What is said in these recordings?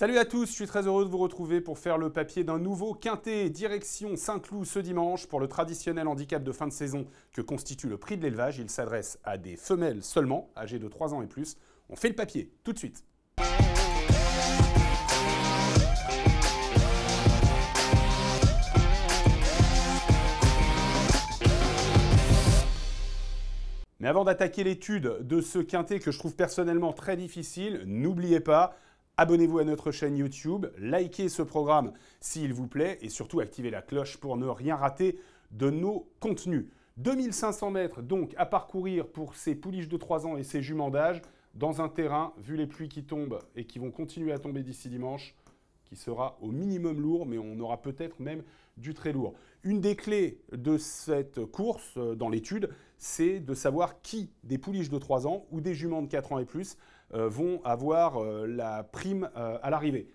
Salut à tous, je suis très heureux de vous retrouver pour faire le papier d'un nouveau quintet direction Saint-Cloud ce dimanche. Pour le traditionnel handicap de fin de saison que constitue le prix de l'élevage, il s'adresse à des femelles seulement, âgées de 3 ans et plus. On fait le papier, tout de suite. Mais avant d'attaquer l'étude de ce quintet que je trouve personnellement très difficile, n'oubliez pas, Abonnez-vous à notre chaîne YouTube, likez ce programme s'il vous plaît et surtout activez la cloche pour ne rien rater de nos contenus. 2500 mètres donc à parcourir pour ces pouliches de 3 ans et ces juments d'âge dans un terrain, vu les pluies qui tombent et qui vont continuer à tomber d'ici dimanche, qui sera au minimum lourd, mais on aura peut-être même du très lourd. Une des clés de cette course euh, dans l'étude, c'est de savoir qui des pouliches de 3 ans ou des juments de 4 ans et plus euh, vont avoir euh, la prime euh, à l'arrivée.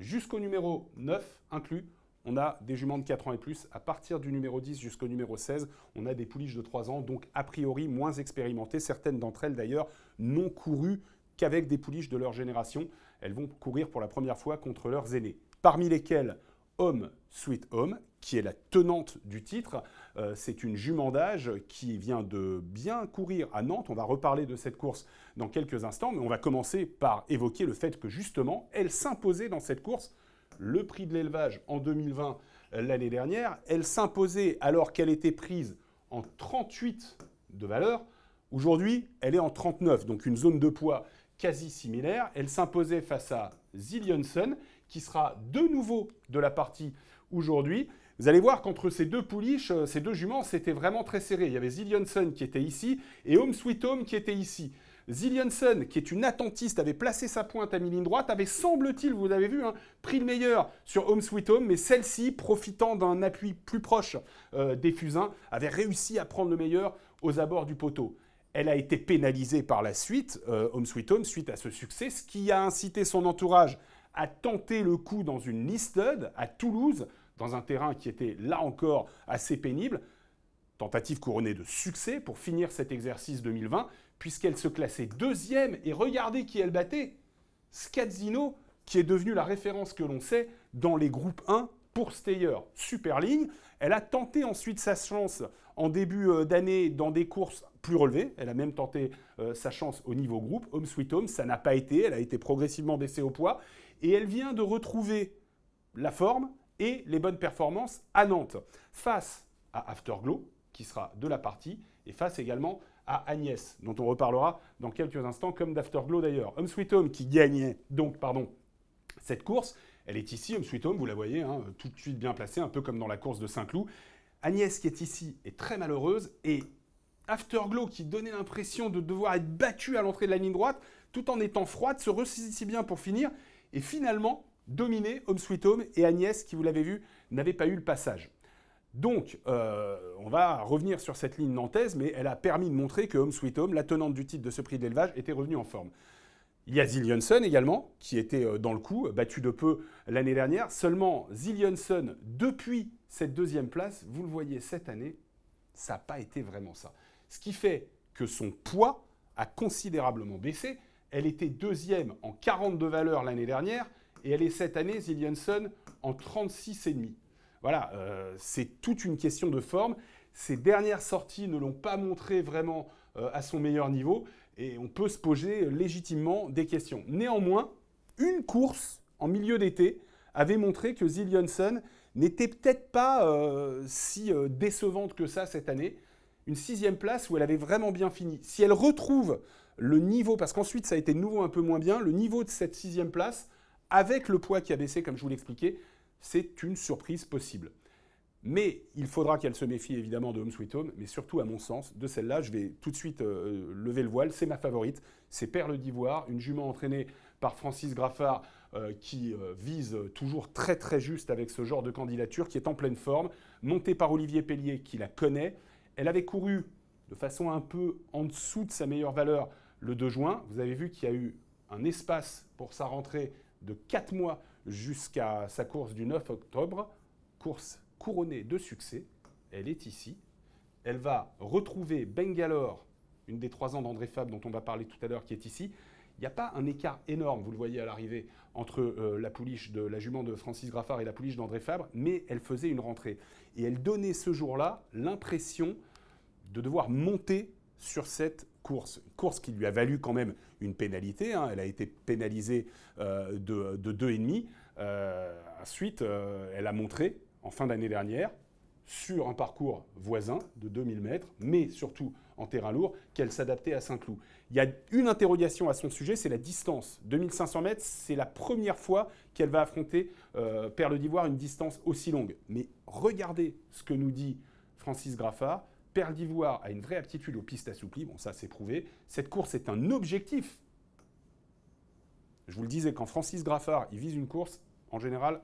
Jusqu'au numéro 9 inclus, on a des juments de 4 ans et plus. À partir du numéro 10 jusqu'au numéro 16, on a des pouliches de 3 ans, donc a priori moins expérimentées. Certaines d'entre elles, d'ailleurs, n'ont couru qu'avec des pouliches de leur génération. Elles vont courir pour la première fois contre leurs aînés, parmi lesquels Home Sweet Home, qui est la tenante du titre. Euh, c'est une jument d'âge qui vient de bien courir à Nantes. On va reparler de cette course dans quelques instants, mais on va commencer par évoquer le fait que justement, elle s'imposait dans cette course. Le prix de l'élevage en 2020, euh, l'année dernière, elle s'imposait alors qu'elle était prise en 38 de valeur. Aujourd'hui, elle est en 39, donc une zone de poids quasi similaire. Elle s'imposait face à Zillionson, qui sera de nouveau de la partie aujourd'hui. Vous allez voir qu'entre ces deux pouliches, euh, ces deux juments, c'était vraiment très serré. Il y avait Zillionson qui était ici et Home Sweet Home qui était ici. Zillionson, qui est une attentiste, avait placé sa pointe à mi-ligne droite, avait, semble-t-il, vous l'avez vu, hein, pris le meilleur sur Home Sweet Home, mais celle-ci, profitant d'un appui plus proche euh, des fusains, avait réussi à prendre le meilleur aux abords du poteau. Elle a été pénalisée par la suite, Home Sweet Home, suite à ce succès, ce qui a incité son entourage a tenté le coup dans une listed à Toulouse, dans un terrain qui était là encore assez pénible. Tentative couronnée de succès pour finir cet exercice 2020, puisqu'elle se classait deuxième et regardez qui elle battait Scazzino, qui est devenue la référence que l'on sait dans les groupes 1 pour Steyer. Super ligne. Elle a tenté ensuite sa chance en début euh, d'année dans des courses plus relevées. Elle a même tenté euh, sa chance au niveau groupe. Home Sweet Home, ça n'a pas été. Elle a été progressivement baissée au poids. Et elle vient de retrouver la forme et les bonnes performances à Nantes. Face à Afterglow, qui sera de la partie, et face également à Agnès, dont on reparlera dans quelques instants, comme d'Afterglow d'ailleurs. Home Sweet Home qui gagnait donc pardon, cette course. Elle est ici, Home Sweet Home, vous la voyez, hein, tout de suite bien placée, un peu comme dans la course de Saint-Cloud. Agnès qui est ici est très malheureuse et Afterglow qui donnait l'impression de devoir être battu à l'entrée de la ligne droite tout en étant froide se ressaisit bien pour finir et finalement dominer Home Sweet Home et Agnès qui vous l'avez vu n'avait pas eu le passage. Donc, euh, on va revenir sur cette ligne nantaise, mais elle a permis de montrer que Home Sweet Home, la tenante du titre de ce prix d'élevage, était revenue en forme. Il y a Zillionson également, qui était euh, dans le coup, battu de peu l'année dernière. Seulement, Zillionson, depuis cette deuxième place, vous le voyez cette année, ça n'a pas été vraiment ça. Ce qui fait que son poids a considérablement baissé. Elle était deuxième en 42 valeurs l'année dernière et elle est cette année, Zillionson, en 36,5. Voilà, euh, c'est toute une question de forme. Ses dernières sorties ne l'ont pas montré vraiment euh, à son meilleur niveau et on peut se poser légitimement des questions. Néanmoins, une course en milieu d'été avait montré que Zil n'était peut-être pas euh, si euh, décevante que ça cette année. Une sixième place où elle avait vraiment bien fini. Si elle retrouve le niveau, parce qu'ensuite ça a été de nouveau un peu moins bien, le niveau de cette sixième place, avec le poids qui a baissé, comme je vous l'expliquais, c'est une surprise possible. Mais il faudra qu'elle se méfie évidemment de Home Sweet Home, mais surtout à mon sens, de celle-là, je vais tout de suite euh, lever le voile, c'est ma favorite, c'est Perle d'Ivoire, une jument entraînée par Francis Graffard euh, qui euh, vise toujours très très juste avec ce genre de candidature, qui est en pleine forme, montée par Olivier Pellier qui la connaît. Elle avait couru de façon un peu en dessous de sa meilleure valeur le 2 juin. Vous avez vu qu'il y a eu un espace pour sa rentrée de 4 mois jusqu'à sa course du 9 octobre, course couronnée de succès. Elle est ici. Elle va retrouver Bangalore, une des trois ans d'André Fabre dont on va parler tout à l'heure, qui est ici. Il n'y a pas un écart énorme, vous le voyez à l'arrivée, entre euh, la pouliche de la jument de Francis Graffard et la pouliche d'André Fabre, mais elle faisait une rentrée. Et elle donnait ce jour-là l'impression de devoir monter sur cette course. Une course qui lui a valu quand même une pénalité. Hein. Elle a été pénalisée euh, de, deux et demi. Euh, ensuite, elle a montré en fin d'année dernière sur un parcours voisin de 2000 mètres, mais surtout en terrain lourd, qu'elle s'adaptait à Saint-Cloud. Il y a une interrogation à son sujet, c'est la distance. 2500 mètres, c'est la première fois qu'elle va affronter euh, Perle d'Ivoire une distance aussi longue. Mais regardez ce que nous dit Francis Graffard. Perle d'Ivoire a une vraie aptitude aux pistes assouplies, bon ça c'est prouvé. Cette course est un objectif. Je vous le disais, quand Francis Graffard il vise une course, en général,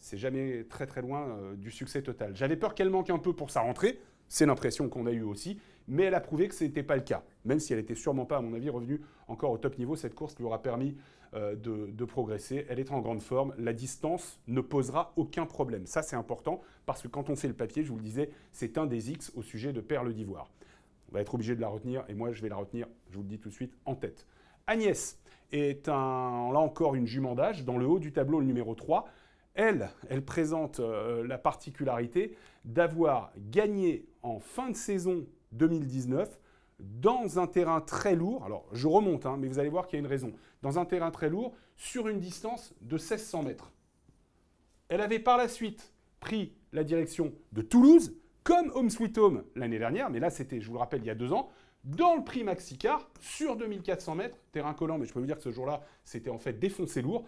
c'est jamais très très loin euh, du succès total. J'avais peur qu'elle manque un peu pour sa rentrée, c'est l'impression qu'on a eue aussi, mais elle a prouvé que ce n'était pas le cas. Même si elle n'était sûrement pas, à mon avis, revenue encore au top niveau, cette course lui aura permis euh, de, progresser. Elle est en grande forme. La distance ne posera aucun problème. Ça, c'est important parce que quand on sait le papier, je vous le disais, c'est un des X au sujet de Perle d'Ivoire. On va être obligé de la retenir et moi, je vais la retenir, je vous le dis tout de suite, en tête. Agnès est là encore une jument d'âge. Dans le haut du tableau, le numéro 3, elle, elle présente euh, la particularité d'avoir gagné en fin de saison 2019 dans un terrain très lourd. Alors, je remonte, hein, mais vous allez voir qu'il y a une raison. Dans un terrain très lourd, sur une distance de 1600 mètres. Elle avait par la suite pris la direction de Toulouse, comme Home Sweet Home l'année dernière, mais là, c'était, je vous le rappelle, il y a deux ans, dans le prix Maxicar sur 2400 mètres, terrain collant, mais je peux vous dire que ce jour-là, c'était en fait défoncé lourd,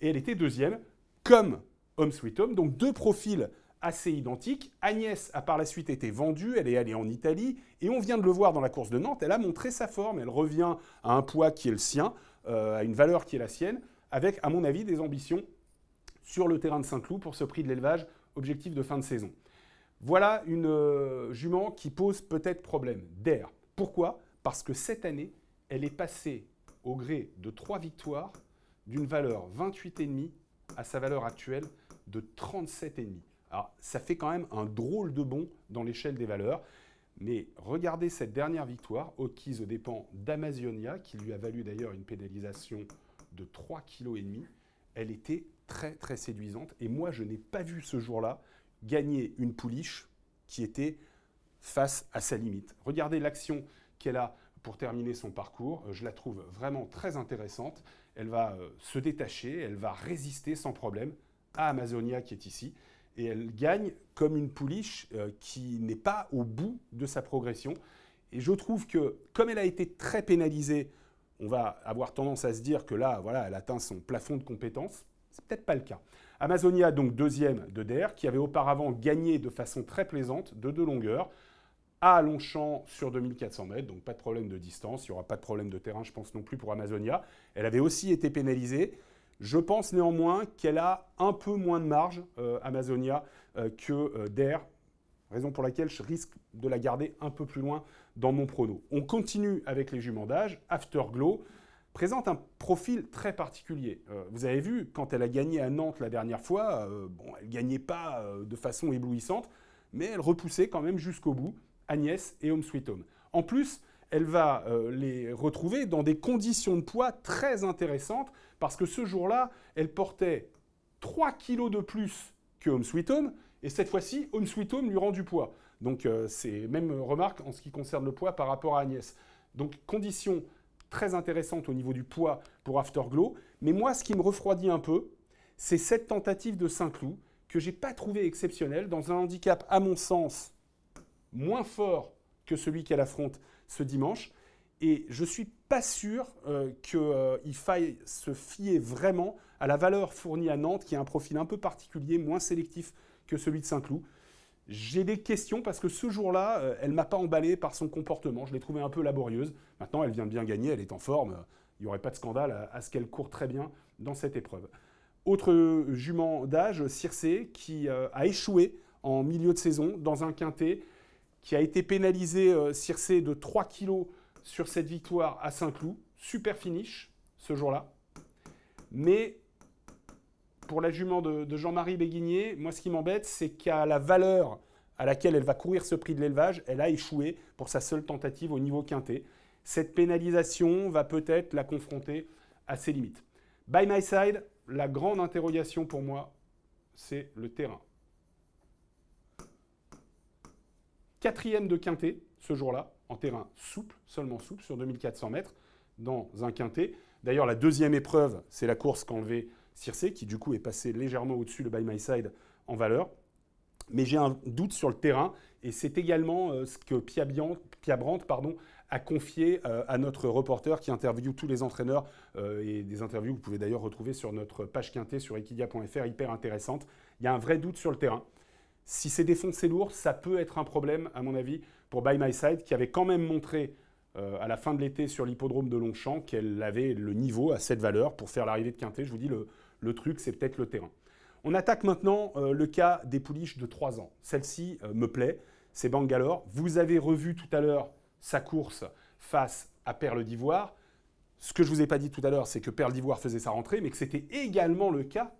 et elle était deuxième comme Home Sweet Home, donc deux profils assez identiques. Agnès a par la suite été vendue, elle est allée en Italie, et on vient de le voir dans la course de Nantes, elle a montré sa forme, elle revient à un poids qui est le sien, euh, à une valeur qui est la sienne, avec, à mon avis, des ambitions sur le terrain de Saint-Cloud pour ce prix de l'élevage, objectif de fin de saison. Voilà une euh, jument qui pose peut-être problème, d'air. Pourquoi Parce que cette année, elle est passée au gré de trois victoires d'une valeur 28,5 à sa valeur actuelle de 37,5. Alors, ça fait quand même un drôle de bond dans l'échelle des valeurs. Mais regardez cette dernière victoire, acquise aux dépens d'Amazonia, qui lui a valu d'ailleurs une pénalisation de 3,5 kg. Elle était très très séduisante. Et moi, je n'ai pas vu ce jour-là gagner une pouliche qui était face à sa limite. Regardez l'action qu'elle a pour terminer son parcours. Euh, je la trouve vraiment très intéressante elle va euh, se détacher, elle va résister sans problème à Amazonia qui est ici, et elle gagne comme une pouliche euh, qui n'est pas au bout de sa progression. Et je trouve que comme elle a été très pénalisée, on va avoir tendance à se dire que là, voilà, elle atteint son plafond de compétences. n'est peut-être pas le cas. Amazonia, donc deuxième de DER, qui avait auparavant gagné de façon très plaisante de deux longueurs à Longchamp sur 2400 mètres, donc pas de problème de distance, il n'y aura pas de problème de terrain, je pense non plus pour Amazonia. Elle avait aussi été pénalisée. Je pense néanmoins qu'elle a un peu moins de marge, euh, Amazonia, euh, que euh, Dair, raison pour laquelle je risque de la garder un peu plus loin dans mon prono. On continue avec les juments d'âge. Afterglow présente un profil très particulier. vous avez vu, quand elle a gagné à Nantes la dernière fois, bon, elle ne gagnait pas de façon éblouissante, mais elle repoussait quand même jusqu'au bout. Agnès et Home Sweet Home. En plus, elle va euh, les retrouver dans des conditions de poids très intéressantes parce que ce jour-là, elle portait 3 kilos de plus que Home Sweet Home et cette fois-ci, Home Sweet Home lui rend du poids. Donc euh, c'est même remarque en ce qui concerne le poids par rapport à Agnès. Donc conditions très intéressantes au niveau du poids pour Afterglow. Mais moi, ce qui me refroidit un peu, c'est cette tentative de Saint-Cloud que j'ai pas trouvé exceptionnelle dans un handicap à mon sens moins fort que celui qu'elle affronte ce dimanche. Et je ne suis pas sûr euh, qu'il euh, faille se fier vraiment à la valeur fournie à Nantes, qui a un profil un peu particulier, moins sélectif que celui de Saint-Cloud. J'ai des questions parce que ce jour-là, elle euh, elle m'a pas emballé par son comportement. Je l'ai trouvée un peu laborieuse. Maintenant, elle vient de bien gagner, elle est en forme. Il n'y aurait pas de scandale à, à ce qu'elle court très bien dans cette épreuve. Autre jument d'âge, Circé, qui a échoué en milieu de saison dans un quintet qui a été pénalisé euh, Circé de 3 kilos sur cette victoire à Saint-Cloud. Super finish ce jour-là. Mais pour la jument de, Jean-Marie Béguinier, moi ce qui m'embête, c'est qu'à la valeur à laquelle elle va courir ce prix de l'élevage, elle a échoué pour sa seule tentative au niveau quintet. Cette pénalisation va peut-être la confronter à ses limites. By my side, la grande interrogation pour moi, c'est le terrain. quatrième de quintet ce jour-là, en terrain souple, seulement souple, sur 2400 mètres, dans un quintet. D'ailleurs, la deuxième épreuve, c'est la course qu'a enlevée Circe, qui du coup est passée légèrement au-dessus le By My Side en valeur. Mais j'ai un doute sur le terrain, et c'est également euh, ce que Pia, Brandt a confié euh, à notre reporter qui interviewe tous les entraîneurs, euh, et des interviews que vous pouvez d'ailleurs retrouver sur notre page quintet sur equidia.fr, hyper intéressante. Il y a un vrai doute sur le terrain. Si c'est défoncé lourd, ça peut être un problème, à mon avis, pour By My Side, qui avait quand même montré euh, à la fin de l'été sur l'hippodrome de Longchamp qu'elle avait le niveau à cette valeur pour faire l'arrivée de Quintet. Je vous dis, le, truc, c'est peut-être le terrain. On attaque maintenant euh, le cas des pouliches de 3 ans. Celle-ci euh, me plaît, c'est Bangalore. Vous avez revu tout à l'heure sa course face à Perle d'Ivoire. Ce que je ne vous ai pas dit tout à l'heure, c'est que Perle d'Ivoire faisait sa rentrée, mais que c'était également le cas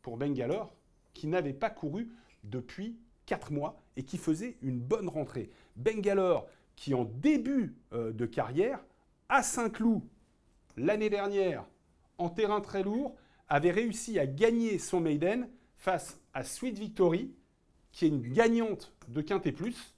pour Bangalore, qui n'avait pas couru depuis 4 mois et qui faisait une bonne rentrée. Bangalore, qui en début euh, de carrière, à Saint-Cloud, l'année dernière, en terrain très lourd, avait réussi à gagner son Maiden face à Sweet Victory, qui est une gagnante de Quintet Plus.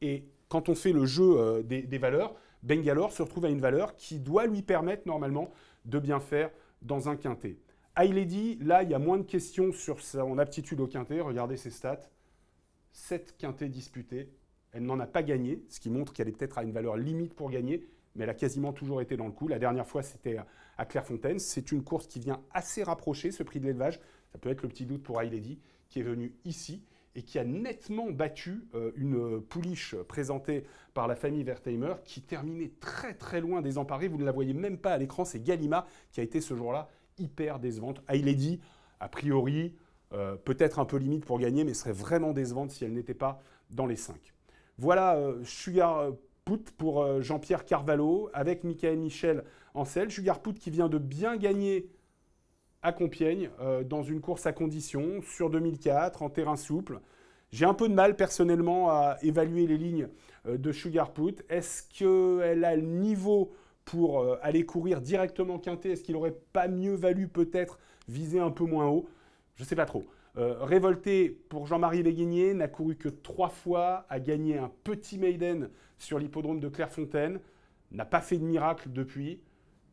Et quand on fait le jeu euh, des, valeurs, Bengalore se retrouve à une valeur qui doit lui permettre normalement de bien faire dans un Quintet. Ah, Lady, là, il y a moins de questions sur son aptitude au quintet. Regardez ses stats. 7 quintets disputés. Elle n'en a pas gagné, ce qui montre qu'elle est peut-être à une valeur limite pour gagner, mais elle a quasiment toujours été dans le coup. La dernière fois, c'était à Clairefontaine. C'est une course qui vient assez rapprocher ce prix de l'élevage. Ça peut être le petit doute pour Lady, qui est venue ici et qui a nettement battu euh, une pouliche présentée par la famille Wertheimer, qui terminait très très loin des emparés. Vous ne la voyez même pas à l'écran, c'est Galima qui a été ce jour-là hyper ah, Il est Lady, a priori, euh, peut-être un peu limite pour gagner, mais serait vraiment décevante si elle n'était pas dans les 5. Voilà euh, Sugar Put pour euh, Jean-Pierre Carvalho avec Michael Michel en Sugarpout Sugar Put qui vient de bien gagner à Compiègne dans une course à condition sur 2004 en terrain souple. J'ai un peu de mal personnellement à évaluer les lignes de Sugar Put. Est-ce qu'elle a le niveau pour euh, aller courir directement quinté Est-ce qu'il n'aurait pas mieux valu peut-être viser un peu moins haut Je ne sais pas trop. Euh, révolté pour Jean-Marie Léguigné n'a couru que trois fois, a gagné un petit maiden sur l'hippodrome de Clairefontaine, n'a pas fait de miracle depuis.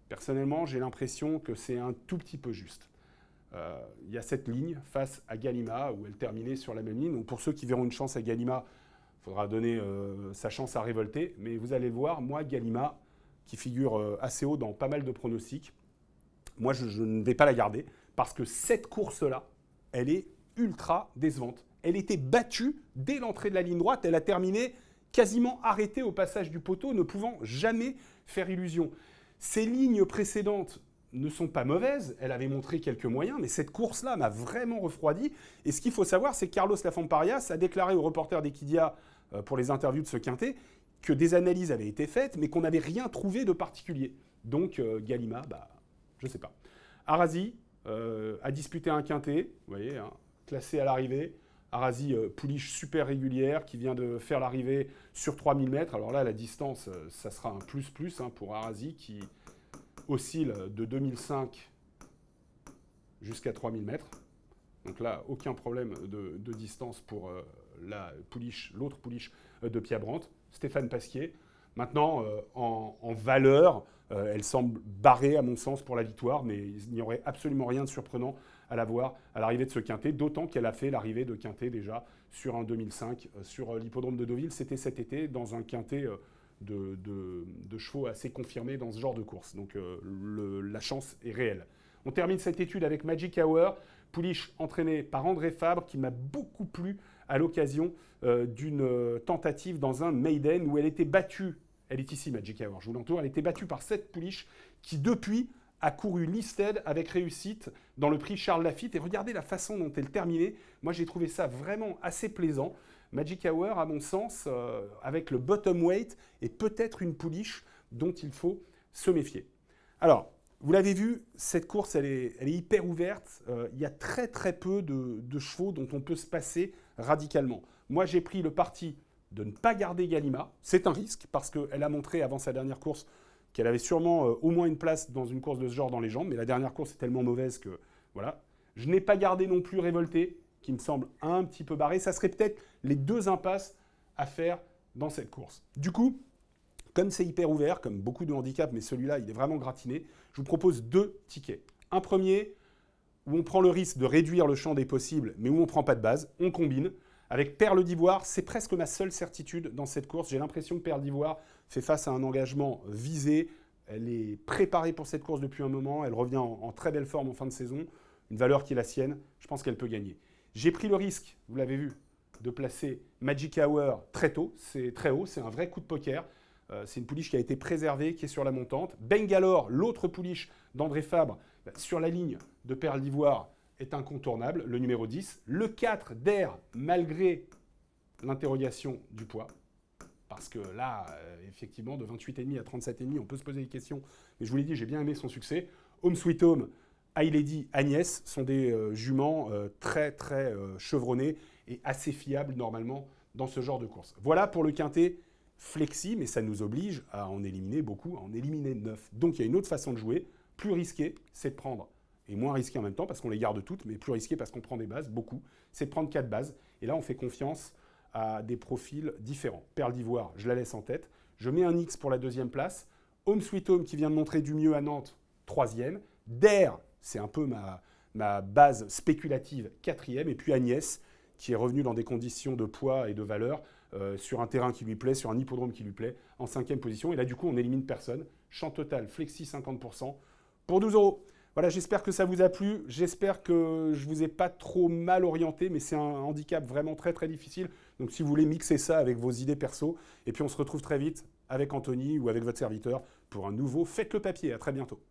Personnellement, j'ai l'impression que c'est un tout petit peu juste. Euh, il y a cette ligne face à Galima, où elle terminait sur la même ligne. Donc pour ceux qui verront une chance à Galima, il faudra donner sa chance à révolter. Mais vous allez voir, moi, Galima, qui figure euh, assez haut dans pas mal de pronostics. Moi, je, ne vais pas la garder parce que cette course-là, elle est ultra décevante. Elle était battue dès l'entrée de la ligne droite. Elle a terminé quasiment arrêtée au passage du poteau, ne pouvant jamais faire illusion. Ces lignes précédentes ne sont pas mauvaises. Elle avait montré quelques moyens, mais cette course-là m'a vraiment refroidi. Et ce qu'il faut savoir, c'est que Carlos Lafamparias a déclaré au reporter d'Equidia euh, pour les interviews de ce quintet que des analyses avaient été faites, mais qu'on n'avait rien trouvé de particulier. Donc euh, Galima, bah, je ne sais pas. Arasi euh, a disputé un quintet, vous voyez, hein, classé à l'arrivée. Arasi, euh, pouliche super régulière, qui vient de faire l'arrivée sur 3000 mètres. Alors là, la distance, ça sera un plus-plus hein, pour Arasi, qui oscille de 2005 jusqu'à 3000 mètres. Donc là, aucun problème de, de distance pour l'autre pouliche euh, de Pia Brandt, Stéphane Pasquier. Maintenant, euh, en, valeur, euh, elle semble barrée, à mon sens, pour la victoire, mais il n'y aurait absolument rien de surprenant à la voir à l'arrivée de ce quintet, d'autant qu'elle a fait l'arrivée de quintet déjà sur un 2005 sur l'hippodrome de Deauville. C'était cet été dans un quintet de, chevaux assez confirmé dans ce genre de course. Donc la chance est réelle. On termine cette étude avec Magic Hour, pouliche entraînée par André Fabre, qui m'a beaucoup plu à l'occasion euh, d'une euh, tentative dans un Maiden où elle était battue. Elle est ici, Magic Hour, je vous l'entoure. Elle était battue par cette pouliche qui, depuis, a couru Listed avec réussite dans le prix Charles Lafitte. Et regardez la façon dont elle terminait. Moi, j'ai trouvé ça vraiment assez plaisant. Magic Hour, à mon sens, euh, avec le bottom weight, est peut-être une pouliche dont il faut se méfier. Alors, vous l'avez vu, cette course, elle est, elle est hyper ouverte. il y a très très peu de, de chevaux dont on peut se passer radicalement. Moi, j'ai pris le parti de ne pas garder Galima. C'est un risque parce qu'elle a montré avant sa dernière course qu'elle avait sûrement euh, au moins une place dans une course de ce genre dans les jambes, mais la dernière course est tellement mauvaise que voilà. Je n'ai pas gardé non plus Révolté, qui me semble un petit peu barré. Ça serait peut-être les deux impasses à faire dans cette course. Du coup, comme c'est hyper ouvert, comme beaucoup de handicaps, mais celui-là, il est vraiment gratiné, je vous propose deux tickets. Un premier, où on prend le risque de réduire le champ des possibles, mais où on ne prend pas de base, on combine. Avec Perle d'Ivoire, c'est presque ma seule certitude dans cette course. J'ai l'impression que Perle d'Ivoire fait face à un engagement visé. Elle est préparée pour cette course depuis un moment. Elle revient en, très belle forme en fin de saison. Une valeur qui est la sienne. Je pense qu'elle peut gagner. J'ai pris le risque, vous l'avez vu, de placer Magic Hour très tôt. C'est très haut. C'est un vrai coup de poker. Euh, c'est une pouliche qui a été préservée, qui est sur la montante. Bangalore, l'autre pouliche d'André Fabre, bah, sur la ligne, de Perle d'ivoire est incontournable, le numéro 10. Le 4 d'air, malgré l'interrogation du poids. Parce que là, euh, effectivement, de 28,5 à 37,5, on peut se poser des questions. Mais je vous l'ai dit, j'ai bien aimé son succès. Home Sweet Home, I Lady, Agnès sont des euh, juments euh, très, très chevronnés et assez fiables normalement dans ce genre de course. Voilà pour le quintet flexi, mais ça nous oblige à en éliminer beaucoup, à en éliminer neuf. Donc il y a une autre façon de jouer, plus risquée, c'est de prendre et moins risqué en même temps parce qu'on les garde toutes, mais plus risqué parce qu'on prend des bases, beaucoup, c'est de prendre quatre bases. Et là, on fait confiance à des profils différents. Perle d'Ivoire, je la laisse en tête. Je mets un X pour la deuxième place. Home Sweet Home qui vient de montrer du mieux à Nantes, troisième. DER, c'est un peu ma, base spéculative, quatrième. Et puis Agnès, qui est revenue dans des conditions de poids et de valeur euh, sur un terrain qui lui plaît, sur un hippodrome qui lui plaît, en cinquième position. Et là, du coup, on élimine personne. Champ total, flexi 50%, pour 12 euros. Voilà, j'espère que ça vous a plu. J'espère que je ne vous ai pas trop mal orienté, mais c'est un handicap vraiment très très difficile. Donc si vous voulez mixer ça avec vos idées perso, et puis on se retrouve très vite avec Anthony ou avec votre serviteur pour un nouveau Faites le papier. À très bientôt.